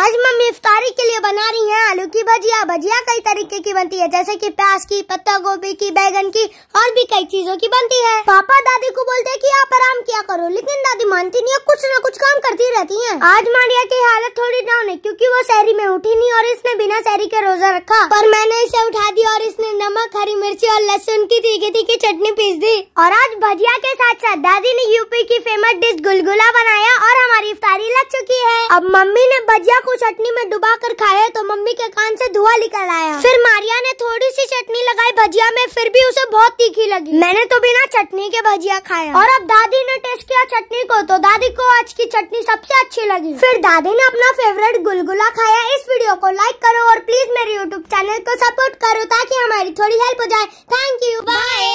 आज मम्मी इफ्तारी के लिए बना रही हैं आलू की भजिया भजिया कई तरीके की बनती है जैसे कि प्याज की पत्ता गोभी की बैगन की और भी कई चीजों की बनती है पापा दादी को बोलते हैं कि आप आराम किया करो लेकिन दादी मानती नहीं है कुछ न कुछ काम करती रहती हैं आज मारिया की हालत थोड़ी डाउन है क्यूँकी वो शहरी में उठी नहीं और इसने बिना शहरी के रोजा रखा पर मैंने इसे उठा दिया और इसने नमक हरी मिर्ची और लहसुन की तीखी तीखी चटनी पीस दी और आज भजिया के साथ साथ दादी ने यूपी की फेमस डिश गुलगुला बनाया और हमारी इफ्तारी अब मम्मी ने भजिया को चटनी में डुबा कर खाया तो मम्मी के कान से धुआं निकल आया फिर मारिया ने थोड़ी सी चटनी लगाई भजिया में फिर भी उसे बहुत तीखी लगी मैंने तो बिना चटनी के भजिया खाया और अब दादी ने टेस्ट किया चटनी को तो दादी को आज की चटनी सबसे अच्छी लगी फिर दादी ने अपना फेवरेट गुलगुला खाया इस वीडियो को लाइक करो और प्लीज मेरे यूट्यूब चैनल को सपोर्ट करो ताकि हमारी थोड़ी हेल्प हो जाए थैंक यू बाय